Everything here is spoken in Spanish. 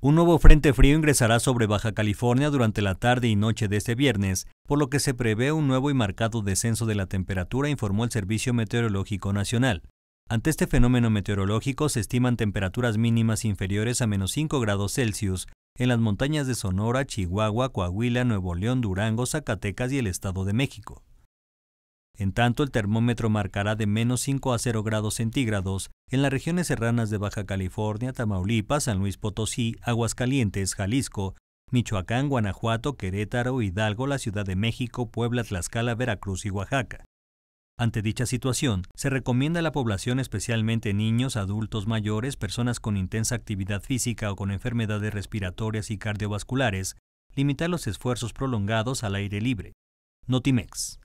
Un nuevo frente frío ingresará sobre Baja California durante la tarde y noche de este viernes, por lo que se prevé un nuevo y marcado descenso de la temperatura, informó el Servicio Meteorológico Nacional. Ante este fenómeno meteorológico se estiman temperaturas mínimas inferiores a menos 5 grados Celsius en las montañas de Sonora, Chihuahua, Coahuila, Nuevo León, Durango, Zacatecas y el Estado de México. En tanto, el termómetro marcará de menos 5 a 0 grados centígrados en las regiones serranas de Baja California, Tamaulipas, San Luis Potosí, Aguascalientes, Jalisco, Michoacán, Guanajuato, Querétaro, Hidalgo, la Ciudad de México, Puebla, Tlaxcala, Veracruz y Oaxaca. Ante dicha situación, se recomienda a la población, especialmente niños, adultos mayores, personas con intensa actividad física o con enfermedades respiratorias y cardiovasculares, limitar los esfuerzos prolongados al aire libre. Notimex.